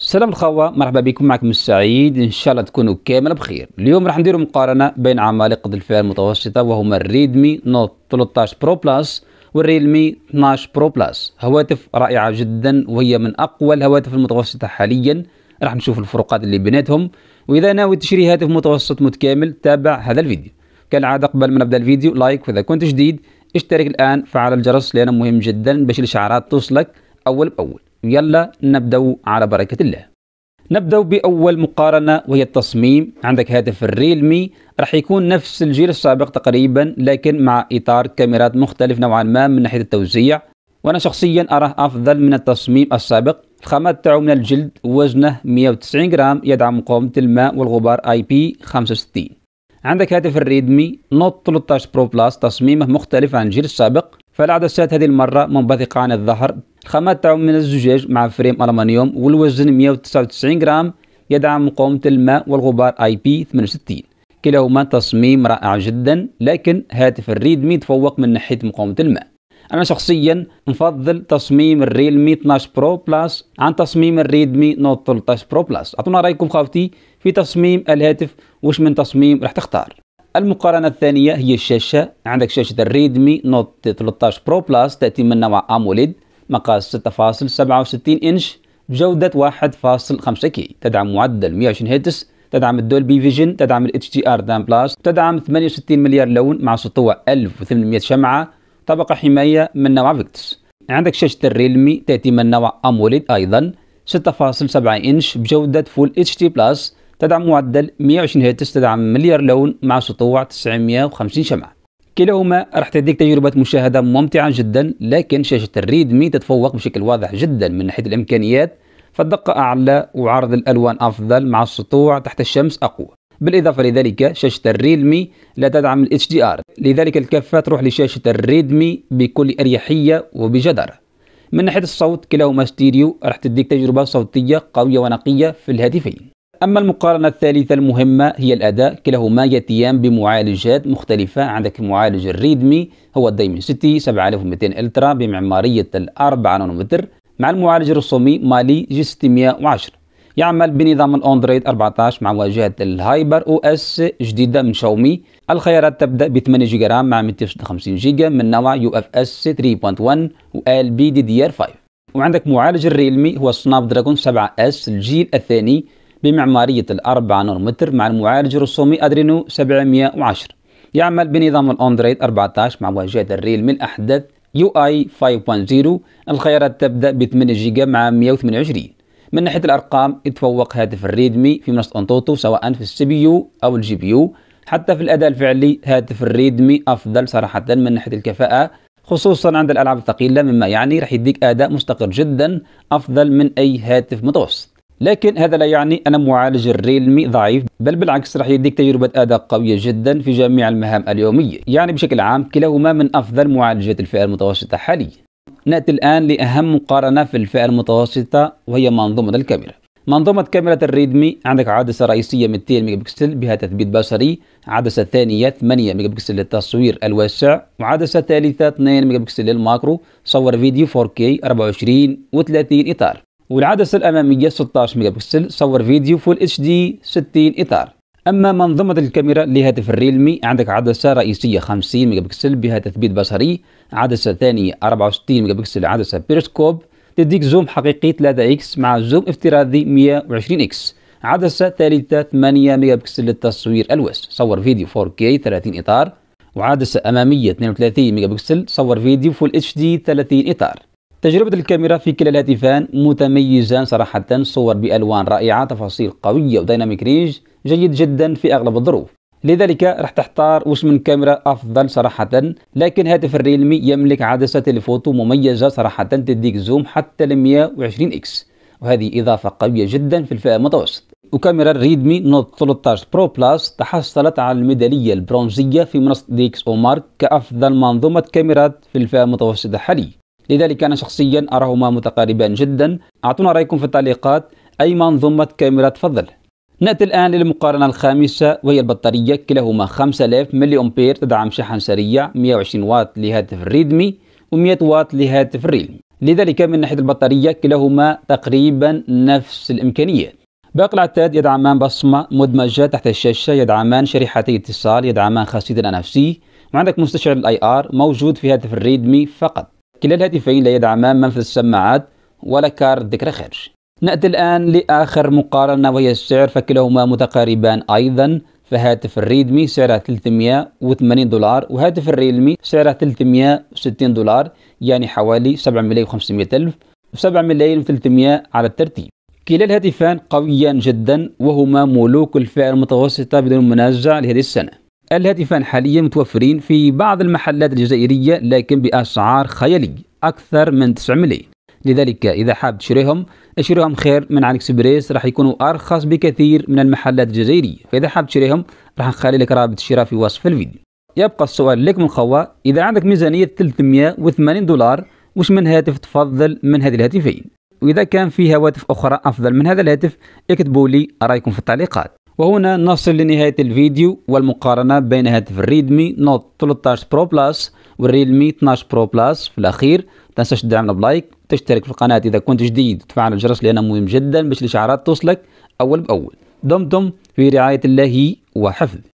السلام الخوة مرحبا بكم معكم السعيد ان شاء الله تكونوا كامل بخير اليوم راح نديروا مقارنه بين عمالقه الفئه المتوسطه وهما الريدمي نوت 13 برو بلس والريلمي 12 برو بلس هواتف رائعه جدا وهي من اقوى الهواتف المتوسطه حاليا راح نشوف الفروقات اللي بيناتهم واذا ناوي تشتري هاتف متوسط متكامل تابع هذا الفيديو كالعاده قبل ما نبدا الفيديو لايك واذا كنت جديد اشترك الان فعل الجرس لانه مهم جدا باش الاشعارات توصلك اول باول يلا نبدأ على بركة الله نبدأ بأول مقارنة وهي التصميم عندك هاتف الريلمي راح يكون نفس الجيل السابق تقريبا لكن مع إطار كاميرات مختلف نوعا ما من ناحية التوزيع وأنا شخصيا أراه أفضل من التصميم السابق الخامات تاعو من الجلد وزنه 190 جرام يدعم مقاومة الماء والغبار اي بي 65 عندك هاتف الريدمي نوت 13 برو بلس تصميمه مختلف عن الجيل السابق فالعدسات هذه المرة منبثقة عن الظهر الخامات تعم من الزجاج مع فريم ألمنيوم والوزن 199 جرام يدعم مقاومة الماء والغبار اي بي 68 كلاهما تصميم رائع جدا لكن هاتف الريدمي تفوق من ناحية مقاومة الماء أنا شخصيا نفضل تصميم الريلمي 12 برو بلس عن تصميم الريدمي نوت 13 برو بلس أعطونا رأيكم خاوتي في تصميم الهاتف وش من تصميم راح تختار المقارنة الثانية هي الشاشة عندك شاشة الريدمي نوت 13 برو بلاس تأتي من نوع أموليد مقاس 6.67 إنش بجودة 1.5 كي تدعم معدل 120 هيتس تدعم الدول بي فيجن تدعم ال ار دام بلاس تدعم 68 مليار لون مع سطوع 1800 شمعة طبقة حماية من نوع فيكتس عندك شاشة الريلمي تأتي من نوع أموليد أيضا 6.7 إنش بجودة فول اتش دي بلاس تدعم معدل 120 هرتز تدعم مليار لون مع سطوع 950 شمعة كلاهما راح تديك تجربة مشاهدة ممتعة جدا لكن شاشة الريدمي تتفوق بشكل واضح جدا من ناحية الإمكانيات فالدقة أعلى وعرض الألوان أفضل مع السطوع تحت الشمس أقوى بالإضافة لذلك شاشة الريدمي لا تدعم دي HDR لذلك الكفة تروح لشاشة الريدمي بكل أريحية وبجدارة من ناحية الصوت كلاهما ستيريو راح تديك تجربة صوتية قوية ونقية في الهاتفين أما المقارنة الثالثة المهمة هي الأداء كلاهما يتيان بمعالجات مختلفة عندك معالج الريدمي هو سيتي 7200 الترا بمعمارية الأربعة نانومتر مع المعالج الرسومي مالي جي 610 يعمل بنظام الاندرويد 14 مع واجهة الهايبر او اس جديدة من شاومي الخيارات تبدأ ب 8 جيجا رام مع 256 جيجا من نوع يو اف اس 3.1 و ال بي دي دي ار 5 وعندك معالج الريلمي هو سناب دراجون 7 اس الجيل الثاني بمعمارية الأربعة نانومتر مع المعالج الرسومي أدرينو 710 يعمل بنظام الأندرويد 14 مع واجهة الريل من أحدث يو اي 5.0 الخيارات تبدأ ب 8 جيجا مع 128 من ناحية الأرقام يتفوق هاتف الريدمي في منصة أنطوطو سواء في السي بي يو أو الجي بي يو حتى في الأداء الفعلي هاتف الريدمي أفضل صراحة من ناحية الكفاءة خصوصا عند الألعاب الثقيلة مما يعني راح يديك أداء مستقر جدا أفضل من أي هاتف متوسط لكن هذا لا يعني أن معالج الريلمي ضعيف بل بالعكس راح يديك تجربة أداء قوية جدا في جميع المهام اليومية يعني بشكل عام كلاهما من أفضل معالجات الفئة المتوسطة حاليا نأتي الآن لأهم مقارنة في الفئة المتوسطة وهي منظومة الكاميرا منظومة كاميرا الريدمي عندك عدسة رئيسية 200 ميجا بكسل بها تثبيت بصري عدسة ثانية 8 ميجا بكسل للتصوير الواسع وعدسة ثالثة 2 ميجا بكسل للماكرو صور فيديو 4K 24 و30 إطار والعدسة الأمامية 16 ميجا بكسل صور فيديو فول اتش دي 60 إطار أما منظومة الكاميرا لهاتف الريلمي عندك عدسة رئيسية 50 ميجا بكسل بها تثبيت بصري عدسة ثانية 64 ميجا بكسل عدسة بيرسكوب تديك زوم حقيقي 3 اكس مع زوم افتراضي 120 اكس عدسة ثالثة 8 ميجا بكسل للتصوير ألوس صور فيديو 4K 30 إطار وعدسة أمامية 32 ميجا بكسل صور فيديو فول اتش دي 30 إطار تجربة الكاميرا في كلا الهاتفان متميزان صراحة صور بألوان رائعة تفاصيل قوية وديناميك رينج جيد جدا في أغلب الظروف لذلك راح تحتار وش من كاميرا أفضل صراحة لكن هاتف الريلمي يملك عدسة الفوتو مميزة صراحة تديك زوم حتى ل 120 اكس وهذه إضافة قوية جدا في الفئة المتوسط وكاميرا ريدمي نوت 13 برو بلس تحصلت على الميدالية البرونزية في منصة ديكس أو مارك كأفضل منظومة كاميرات في الفئة المتوسطة حاليا لذلك أنا شخصيا أراهما متقاربان جدا أعطونا رأيكم في التعليقات أي منظومة كاميرا تفضل نأتي الآن للمقارنة الخامسة وهي البطارية كلاهما 5000 ملي أمبير تدعم شحن سريع 120 واط لهاتف الريدمي و100 واط لهاتف الريلمي لذلك من ناحية البطارية كلاهما تقريبا نفس الإمكانيات باقي العتاد يدعمان بصمة مدمجة تحت الشاشة يدعمان شريحتي اتصال يدعمان خاصية NFC وعندك مستشعر الـ ار موجود في هاتف الريدمي فقط كلا الهاتفين لا يدعمان منفذ السماعات ولا كارت ذكرى خارج نأتي الآن لآخر مقارنة وهي السعر فكلاهما متقاربان أيضا فهاتف الريدمي سعره 380 دولار وهاتف الريلمي سعره 360 دولار يعني حوالي 7 ملايين و500 ألف 7 ملايين و300 على الترتيب كلا الهاتفان قويان جدا وهما ملوك الفئة المتوسطة بدون منازع لهذه السنة الهاتفان حاليا متوفرين في بعض المحلات الجزائرية لكن بأسعار خيالية أكثر من 9 ملايين لذلك إذا حاب تشريهم اشتريهم خير من على اكسبريس راح يكونوا أرخص بكثير من المحلات الجزائرية فإذا حاب تشريهم راح نخلي لك رابط الشراء في وصف الفيديو يبقى السؤال لك من خوة إذا عندك ميزانية 380 دولار وش من هاتف تفضل من هذه الهاتفين وإذا كان في هواتف أخرى أفضل من هذا الهاتف اكتبوا لي رأيكم في التعليقات وهنا نصل لنهاية الفيديو والمقارنة بين هاتف الريدمي نوت 13 برو بلس والريدمي 12 برو بلس في الأخير تنساش تدعمنا بلايك تشترك في القناة إذا كنت جديد وتفعل الجرس لأنه مهم جدا باش الإشعارات توصلك أول بأول دمتم في رعاية الله وحفظه